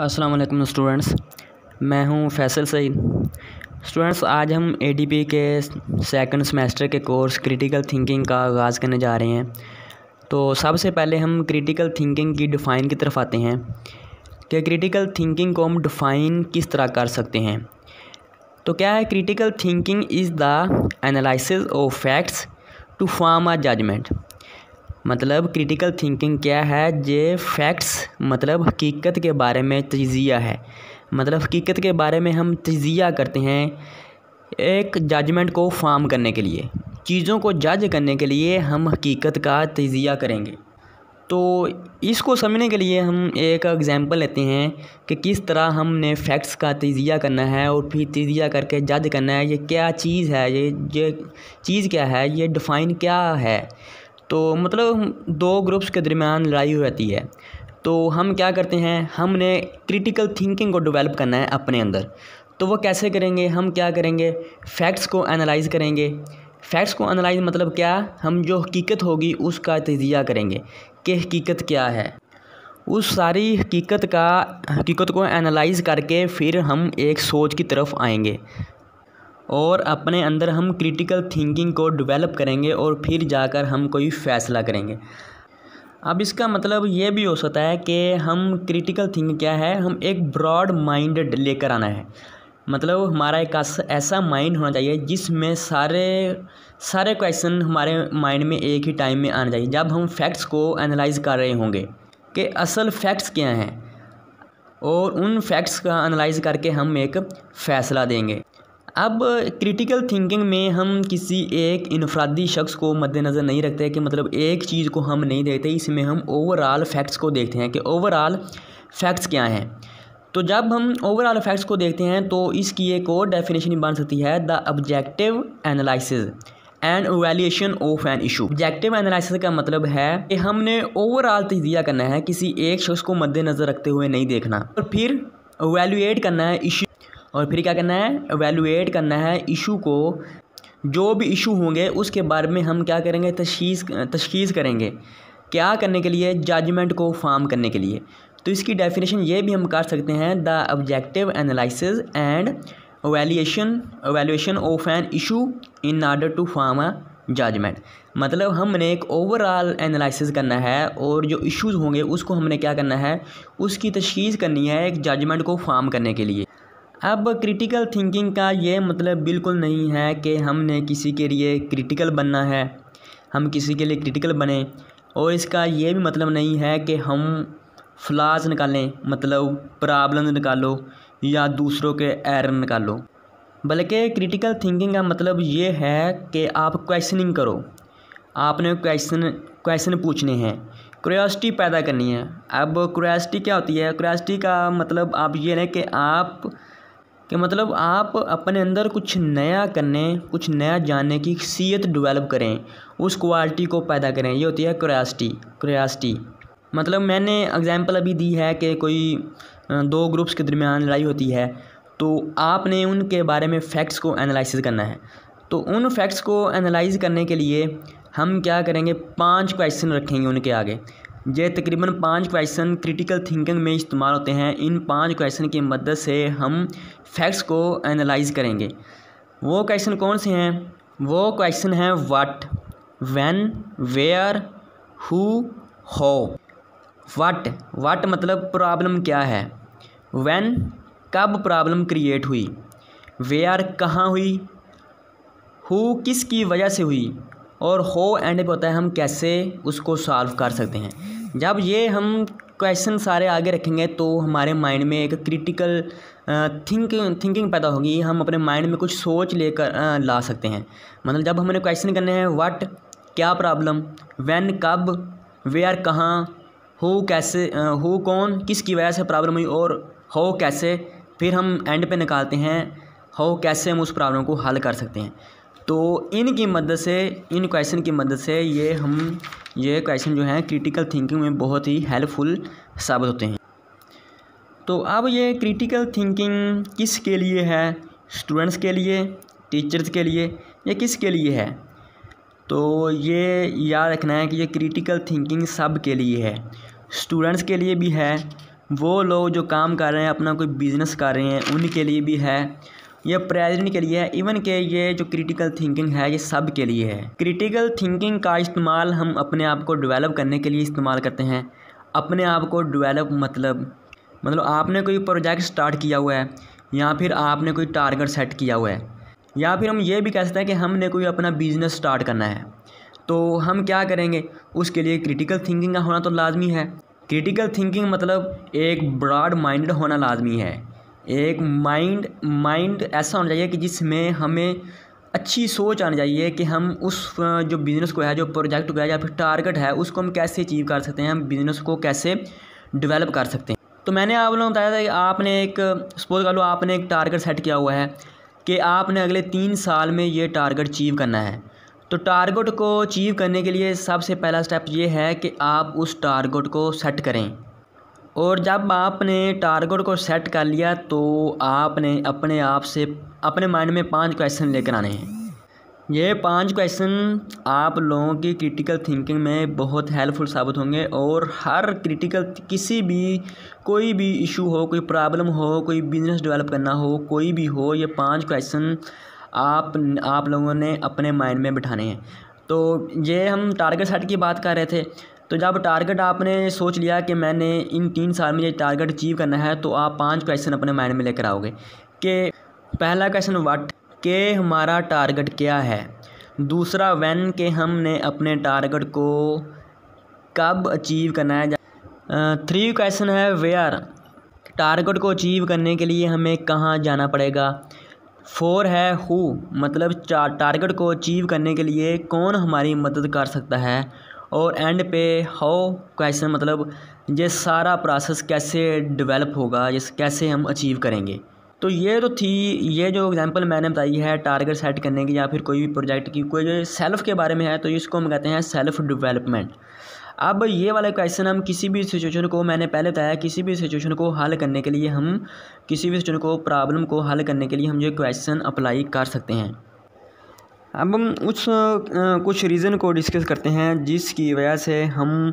अस्सलाम वालेकुम स्टूडेंट्स मैं हूं फैसल सईद स्टूडेंट्स आज हम एडीपी के सेकंड सेमेस्टर के कोर्स क्रिटिकल थिंकिंग का आगाज़ करने जा रहे हैं तो सबसे पहले हम क्रिटिकल थिंकिंग की डिफ़ाइन की तरफ आते हैं कि क्रिटिकल थिंकिंग को हम डिफ़ाइन किस तरह कर सकते हैं तो क्या है critical thinking is the analysis of facts to form a judgement मतलब क्रिटिकल थिंकिंग क्या है जे फैक्ट्स मतलब हकीकत के बारे में तजिया है मतलब हकीकत के बारे में हम तजिया करते हैं एक जजमेंट को फार्म करने के लिए चीज़ों को जज करने के लिए हम हकीकत का तजिया करेंगे तो इसको समझने के लिए हम एक एग्ज़ाम्पल लेते हैं कि किस तरह हमने फैक्ट्स का तजिया करना है और फिर तजिया करके जज करना है ये क्या चीज़ है ये ये चीज़ क्या है ये डिफ़ाइन क्या है तो मतलब दो ग्रुप्स के दरमियान लड़ाई हो जाती है तो हम क्या करते हैं हमने क्रिटिकल थिंकिंग को डेवलप करना है अपने अंदर तो वो कैसे करेंगे हम क्या करेंगे फैक्ट्स को एनालाइज करेंगे फैक्ट्स को एनालाइज मतलब क्या हम जो हकीकत होगी उसका तजिया करेंगे कि हकीकत क्या है उस सारी हकीकत का हकीकत को एनालाइज करके फिर हम एक सोच की तरफ आएंगे और अपने अंदर हम क्रिटिकल थिंकिंग को डेवलप करेंगे और फिर जाकर हम कोई फ़ैसला करेंगे अब इसका मतलब ये भी हो सकता है कि हम क्रिटिकल थिंक क्या है हम एक ब्रॉड माइंडेड लेकर आना है मतलब हमारा एक ऐसा माइंड होना चाहिए जिसमें सारे सारे क्वेश्चन हमारे माइंड में एक ही टाइम में आना चाहिए जब हम फैक्ट्स को एनालाइज कर रहे होंगे कि असल फैक्ट्स क्या हैं और उन फैक्ट्स का एनालाइज करके हम एक फ़ैसला देंगे अब क्रिटिकल थिंकिंग में हम किसी एक इनफरादी शख्स को मद्देनज़र नहीं रखते कि मतलब एक चीज़ को हम नहीं देखते इसमें हम ओवरऑल फैक्ट्स को देखते हैं कि ओवरऑल फैक्ट्स क्या हैं तो जब हम ओवरऑल फैक्ट्स को देखते हैं तो इसकी एक और डेफिनेशन बन सकती है the objective analysis and valuation of an issue objective analysis का मतलब है कि हमने ओवरऑल तजिया करना है किसी एक शख्स को मद्देनज़र रखते हुए नहीं देखना और फिर वैल्यूएट करना है इशू और फिर क्या करना है एवेलुएट करना है इशू को जो भी इशू होंगे उसके बारे में हम क्या करेंगे तशीस तशखीस करेंगे क्या करने के लिए जजमेंट को फॉर्म करने के लिए तो इसकी डेफिनेशन ये भी हम कर सकते हैं the objective analysis and valuation valuation of an issue in order to form a judgement मतलब हमने एक ओवरऑल एनालिसिस करना है और जो इश्यूज होंगे उसको हमने क्या करना है उसकी तशखीस करनी है एक जजमेंट को फॉर्म करने के लिए अब क्रिटिकल थिंकिंग का ये मतलब बिल्कुल नहीं है कि हमने किसी के लिए क्रिटिकल बनना है हम किसी के लिए क्रिटिकल बने और इसका ये भी मतलब नहीं है कि हम फ्लाज निकालें मतलब प्रॉब्लम निकालो या दूसरों के एरर निकालो बल्कि क्रिटिकल थिंकिंग का मतलब ये है कि आप क्वेश्चनिंग करो आपने क्वेश्चन क्वेश्चन पूछने हैं क्रियोसिटी पैदा करनी है अब क्रियोसिटी क्या होती है क्रियोसिटी का मतलब आप ये है कि आप कि मतलब आप अपने अंदर कुछ नया करने कुछ नया जानने की सीयत डेवलप करें उस क्वालिटी को पैदा करें ये होती है क्रियासटी क्रियासटी मतलब मैंने एग्ज़ाम्पल अभी दी है कि कोई दो ग्रुप्स के दरमियान लड़ाई होती है तो आपने उनके बारे में फैक्ट्स को एनालिसिस करना है तो उन फैक्ट्स को एनालाइज करने के लिए हम क्या करेंगे पांच क्वेश्चन रखेंगे उनके आगे ये तकरीबन पांच क्वेश्चन क्रिटिकल थिंकिंग में इस्तेमाल होते हैं इन पांच क्वेश्चन की मदद से हम फैक्ट्स को एनालाइज करेंगे वो क्वेश्चन कौन से हैं वो क्वेश्चन हैं what when where who how what what मतलब प्रॉब्लम क्या है वैन कब प्रॉब्लम क्रिएट हुई वेयर कहाँ हुई हु किसकी वजह से हुई और हो एंड पे होता है हम कैसे उसको सॉल्व कर सकते हैं जब ये हम क्वेश्चन सारे आगे रखेंगे तो हमारे माइंड में एक क्रिटिकल थिंक थिंकिंग पैदा होगी हम अपने माइंड में कुछ सोच लेकर ला सकते हैं मतलब जब हमने क्वेश्चन करने हैं व्हाट क्या प्रॉब्लम व्हेन कब वेयर कहाँ हो कैसे हो कौन किसकी वजह से प्रॉब्लम हुई और हो कैसे फिर हम एंड पे निकालते हैं हो कैसे हम उस प्रॉब्लम को हल कर सकते हैं तो इनकी मदद से इन क्वेश्चन की मदद से ये हम ये क्वेश्चन जो हैं क्रिटिकल थिंकिंग में बहुत ही हेल्पफुल साबित होते हैं तो अब ये क्रिटिकल थिंकिंग किस के लिए है स्टूडेंट्स के लिए टीचर्स के लिए या किस के लिए है तो ये याद रखना है कि ये क्रिटिकल थिंकिंग सब के लिए है स्टूडेंट्स के लिए भी है वो लोग जो काम कर रहे हैं अपना कोई बिज़नेस कर रहे हैं उनके लिए भी है ये प्रेजेंट के लिए है इवन के ये जो क्रिटिकल थिंकिंग है ये सब के लिए है क्रिटिकल थिंकिंग का इस्तेमाल हम अपने आप को डेवलप करने के लिए इस्तेमाल करते हैं अपने आप को डेवलप मतलब मतलब आपने कोई प्रोजेक्ट स्टार्ट किया हुआ है या फिर आपने कोई टारगेट सेट किया हुआ है या फिर हम ये भी कह सकते हैं कि हमने कोई अपना बिजनेस स्टार्ट करना है तो हम क्या करेंगे उसके लिए क्रिटिकल थिंकिंग का होना तो लाजमी है क्रिटिकल थिंकिंग मतलब एक ब्रॉड माइंडेड होना लाजमी है एक माइंड माइंड ऐसा होना चाहिए कि जिसमें हमें अच्छी सोच आनी चाहिए कि हम उस जो बिज़नेस को है जो प्रोजेक्ट को है या फिर टारगेट है उसको हम कैसे अचीव कर सकते हैं हम बिज़नेस को कैसे डेवलप कर सकते हैं तो मैंने आप लोगों को बताया था कि आपने एक सपोज कर लो आपने एक टारगेट सेट किया हुआ है कि आपने अगले तीन साल में ये टारगेट अचीव करना है तो टारगेट को अचीव करने के लिए सबसे पहला स्टेप ये है कि आप उस टारगेट को सेट करें और जब आपने टारगेट को सेट कर लिया तो आपने अपने आप से अपने माइंड में पांच क्वेश्चन लेकर आने हैं ये पांच क्वेश्चन आप लोगों की क्रिटिकल थिंकिंग में बहुत हेल्पफुल साबित होंगे और हर क्रिटिकल किसी भी कोई भी इशू हो कोई प्रॉब्लम हो कोई बिजनेस डेवलप करना हो कोई भी हो ये पांच क्वेश्चन आप आप लोगों ने अपने माइंड में बिठाने हैं तो ये हम टारगेट सेट की बात कर रहे थे तो जब टारगेट आपने सोच लिया कि मैंने इन तीन साल में ये टारगेट अचीव करना है तो आप पांच क्वेश्चन अपने माइंड में लेकर आओगे कि पहला क्वेश्चन व्हाट के हमारा टारगेट क्या है दूसरा वैन के हमने अपने टारगेट को कब अचीव करना है थ्री क्वेश्चन है वेयर टारगेट को अचीव करने के लिए हमें कहाँ जाना पड़ेगा फोर है हु मतलब टारगेट को अचीव करने के लिए कौन हमारी मदद कर सकता है और एंड पे हाउ क्वेश्चन मतलब ये सारा प्रोसेस कैसे डेवलप होगा जिस कैसे हम अचीव करेंगे तो ये तो थी ये जो एग्जांपल मैंने बताई है टारगेट सेट करने की या फिर कोई भी प्रोजेक्ट की कोई जो सेल्फ़ के बारे में है तो इसको हम कहते हैं सेल्फ़ डेवलपमेंट अब ये वाला क्वेश्चन हम किसी भी सिचुएशन को मैंने पहले बताया किसी भी सिचुएशन को हल करने के लिए हम किसी भी सिचुएशन को प्रॉब्लम को हल करने के लिए हम ये क्वेश्चन अप्लाई कर सकते हैं अब हम उस कुछ रीज़न को डिस्कस करते हैं जिसकी वजह से हम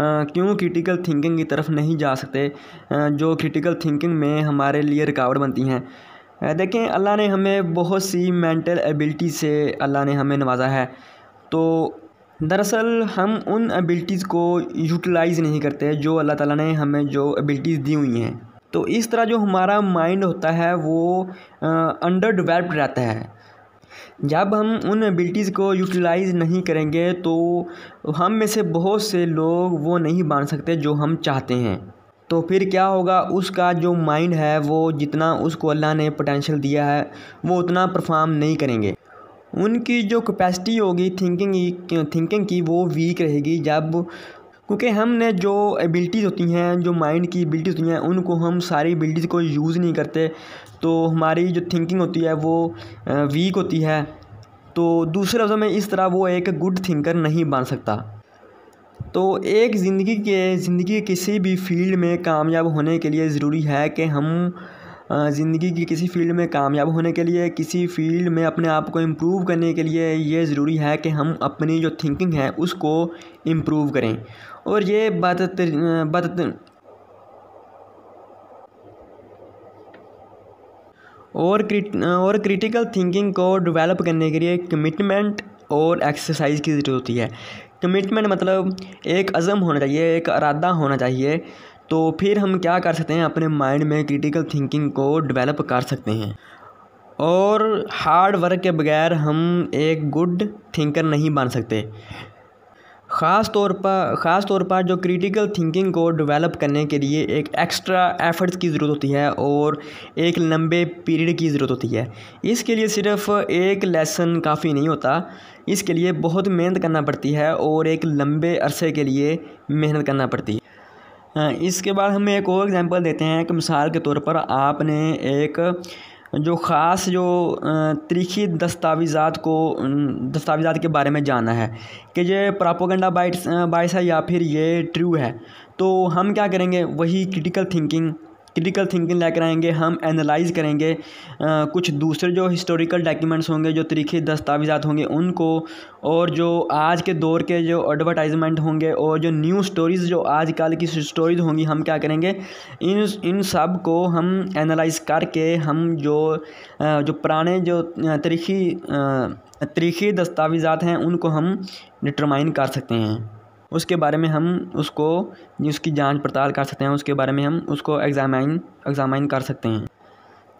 क्यों क्रिटिकल थिंकिंग की तरफ नहीं जा सकते जो क्रिटिकल थिंकिंग में हमारे लिए रिकावट बनती हैं देखें अल्लाह ने हमें बहुत सी मेंटल एबिलिटी से अल्लाह ने हमें नवाजा है तो दरअसल हम उन एबिलिटीज़ को यूटिलाइज़ नहीं करते जो अल्लाह ताला ने हमें जो एबिलिटीज़ दी हुई हैं तो इस तरह जो हमारा माइंड होता है वो अंडर डिवेल्प्ड रहता है जब हम उन एबिलिटीज़ को यूटिलाइज़ नहीं करेंगे तो हम में से बहुत से लोग वो नहीं बन सकते जो हम चाहते हैं तो फिर क्या होगा उसका जो माइंड है वो जितना उसको अल्लाह ने पोटेंशियल दिया है वो उतना परफॉर्म नहीं करेंगे उनकी जो कैपेसिटी होगी थिंकिंग थिंकिंग की वो वीक रहेगी जब क्योंकि हमने जो एबिलिटीज़ होती हैं जो माइंड की एबिलिटीज़ होती हैं उनको हम सारी एबिलिटीज़ को यूज़ नहीं करते तो हमारी जो थिंकिंग होती है वो वीक होती है तो दूसरे लफ्ज़ों में इस तरह वो एक गुड थिंकर नहीं बन सकता तो एक ज़िंदगी के ज़िंदगी के किसी भी फील्ड में कामयाब होने के लिए ज़रूरी है कि हम ज़िंदगी की किसी फील्ड में कामयाब होने के लिए किसी फील्ड में अपने आप को इम्प्रूव करने के लिए ये ज़रूरी है कि हम अपनी जो थिंकिंग है उसको इम्प्रूव करें और ये बदतर बदतर और क्रिट और क्रिटिकल थिंकिंग को डेवलप करने के लिए कमिटमेंट और एक्सरसाइज की ज़रूरत होती है कमिटमेंट मतलब एक अज़म होना चाहिए एक अरादा होना चाहिए तो फिर हम क्या कर सकते हैं अपने माइंड में क्रिटिकल थिंकिंग को डेवलप कर सकते हैं और हार्ड वर्क के बगैर हम एक गुड थिंकर नहीं बन सकते ख़ास तौर पर ख़ास तौर पर जो क्रिटिकल थिंकिंग को डेवलप करने के लिए एक एक्स्ट्रा एफर्ट्स की ज़रूरत होती है और एक लंबे पीरियड की ज़रूरत होती है इसके लिए सिर्फ एक लेसन काफ़ी नहीं होता इसके लिए बहुत मेहनत करना पड़ती है और एक लंबे अरसे के लिए मेहनत करना पड़ती है इसके बाद हम एक और एग्ज़ाम्पल देते हैं कि मिसाल के तौर पर आपने एक जो ख़ास जो तरीखी दस्तावेज़ात को दस्तावेज़ा के बारे में जाना है कि ये प्रापोगंडा बाइट्स बाइस है या फिर ये ट्रू है तो हम क्या करेंगे वही क्रिटिकल थिंकिंग क्रिटिकल थिंकिंग लेकर आएंगे हम एनालाइज करेंगे आ, कुछ दूसरे जो हिस्टोरिकल डॉक्यूमेंट्स होंगे जो तरीके दस्तावेजात होंगे उनको और जो आज के दौर के जो एडवर्टाइजमेंट होंगे और जो न्यू स्टोरीज़ जो आज कल की स्टोरीज होंगी हम क्या करेंगे इन इन सब को हम एनालाइज करके हम जो जो पुराने जो तरीकी तरीकी दस्तावेजात हैं उनको हम डिटरमाइन कर सकते हैं उसके बारे में हम उसको उसकी जांच पड़ताल कर सकते हैं उसके बारे में हम उसको एग्ज़ामाइन एग्ज़ामाइन कर सकते हैं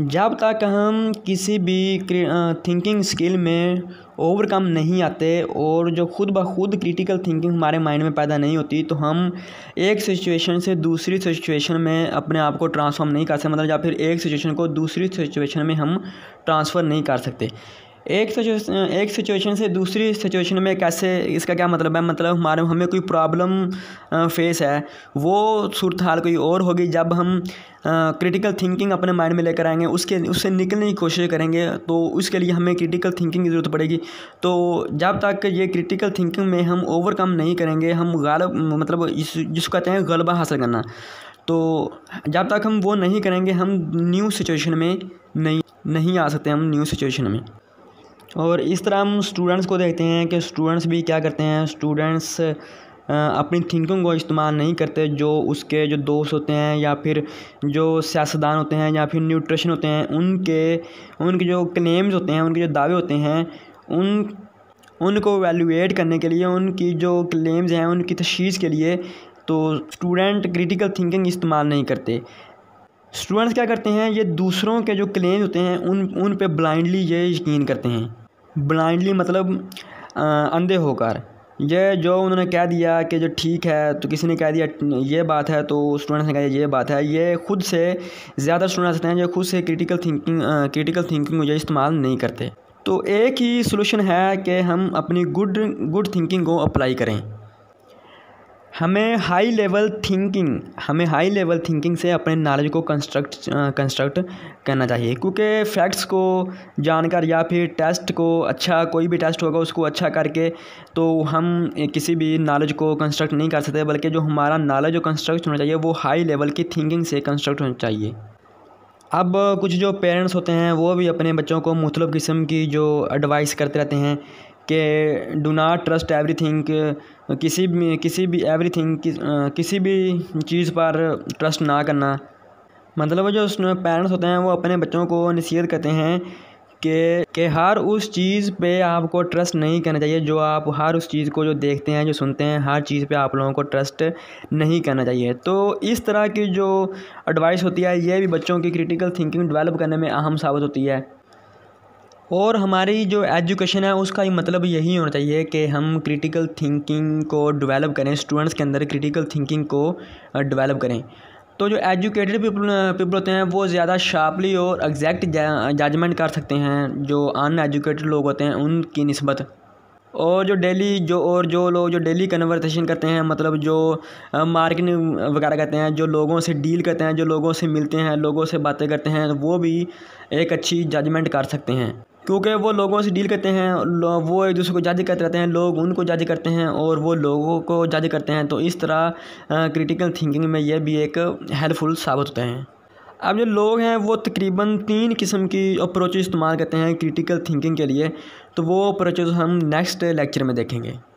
जब तक हम किसी भी थिंकिंग स्किल में ओवरकम नहीं आते और जो खुद ब खुद क्रिटिकल थिंकिंग हमारे माइंड में पैदा नहीं होती तो हम एक सिचुएशन से दूसरी सिचुएशन में अपने आप को ट्रांसफॉर्म नहीं कर सकते मतलब या फिर एक सिचुएशन को दूसरी सिचुएशन में हम ट्रांसफ़र नहीं कर सकते एक सिचुएशन एक सिचुएशन से दूसरी सिचुएशन में कैसे इसका क्या मतलब है मतलब हमारे हमें कोई प्रॉब्लम फेस है वो सूरत हाल कोई और होगी जब हम क्रिटिकल थिंकिंग अपने माइंड में लेकर आएंगे उसके उससे निकलने की कोशिश करेंगे तो उसके लिए हमें क्रिटिकल थिंकिंग की ज़रूरत पड़ेगी तो जब तक ये क्रिटिकल थिंकिंग में हम ओवरकम नहीं करेंगे हम गलब मतलब जिसको कहते हैं गलबा हासिल करना तो जब तक हम वो नहीं करेंगे हम न्यू सिचुएशन में नहीं नहीं आ सकते हम न्यू सिचुएशन में और इस तरह हम स्टूडेंट्स को देखते हैं कि स्टूडेंट्स भी क्या करते हैं स्टूडेंट्स अपनी थिंकिंग को इस्तेमाल नहीं करते जो उसके जो दोस्त होते हैं या फिर जो सियासतदान होते हैं या फिर न्यूट्रिशन होते हैं उनके उनके जो क्लेम्स होते हैं उनके जो दावे होते हैं उन उनको वैल्यूएट करने के लिए उनकी जो क्लेम्स हैं उनकी तशीस के लिए तो स्टूडेंट क्रिटिकल थिंकिंग इस्तेमाल नहीं करते स्टूडेंट्स क्या करते हैं ये दूसरों के जो क्लेम्स होते हैं उन उन पे ब्लाइंडली ये यकीन करते हैं ब्लाइंडली मतलब अंधे होकर ये जो उन्होंने कह दिया कि जो ठीक है तो किसी ने कह दिया ये बात है तो स्टूडेंट्स ने कह दिया ये बात है ये खुद से ज़्यादा स्टूडेंट्स हैं जो खुद से क्रिटिकल थिंकिंग क्रिटिकल थिंकिंग मुझे इस्तेमाल नहीं करते तो एक ही सोल्यूशन है कि हम अपनी गुड गुड थिंकिंग को अप्लाई करें हमें हाई लेवल थिंकिंग हमें हाई लेवल थिंकिंग से अपने नॉलेज को कंस्ट्रक्ट कंस्ट्रक्ट करना चाहिए क्योंकि फैक्ट्स को जानकर या फिर टेस्ट को अच्छा कोई भी टेस्ट होगा उसको अच्छा करके तो हम किसी भी नॉलेज को कंस्ट्रक्ट नहीं कर सकते बल्कि जो हमारा नॉलेज कंस्ट्रक्ट होना चाहिए वो हाई लेवल की थिंकिंग से कंस्ट्रक्ट होना चाहिए अब कुछ जो पेरेंट्स होते हैं वो भी अपने बच्चों को मुख्तलिफ़ किस्म की जो एडवाइस करते रहते हैं के do not trust everything किसी भी किसी भी एवरी थिंग किसी भी चीज़ पर ट्रस्ट ना करना मतलब जो पेरेंट्स होते हैं वो अपने बच्चों को नसीहत करते हैं कि के हर उस चीज़ पे आपको ट्रस्ट नहीं करना चाहिए जो आप हर उस चीज़ को जो देखते हैं जो सुनते हैं हर चीज़ पे आप लोगों को ट्रस्ट नहीं करना चाहिए तो इस तरह की जो एडवाइस होती है ये भी बच्चों की क्रिटिकल थिंकिंग डेवलप करने में अहम साबित होती है और हमारी जो एजुकेशन है उसका ही मतलब यही होना चाहिए कि हम क्रिटिकल थिंकिंग को डेवलप करें स्टूडेंट्स के अंदर क्रिटिकल थिंकिंग को डेवलप करें तो जो एजुकेटेड पीपल पीपल होते हैं वो ज़्यादा शार्पली और एग्जैक्ट जजमेंट कर सकते हैं जो एजुकेटेड लोग होते हैं उनकी नस्बत और जो डेली जो और जो लोग जो डेली कन्वर्सेशन करते हैं मतलब जो मार्केटिंग वगैरह करते हैं जो लोगों से डील करते हैं जो लोगों से मिलते हैं लोगों से बातें करते हैं वो भी एक अच्छी जजमेंट कर सकते हैं क्योंकि वो लोगों से डील करते हैं वो एक दूसरे को जारी करते रहते हैं लोग उनको जारी करते हैं और वो लोगों को जारी करते हैं तो इस तरह क्रिटिकल थिंकिंग में यह भी एक हेल्पफुल साबित होते हैं अब जो लोग हैं वो तकरीबन तीन किस्म की अप्रोच इस्तेमाल करते हैं क्रिटिकल थिंकिंग के लिए तो वो अप्रोचेज हम नेक्स्ट लेक्चर में देखेंगे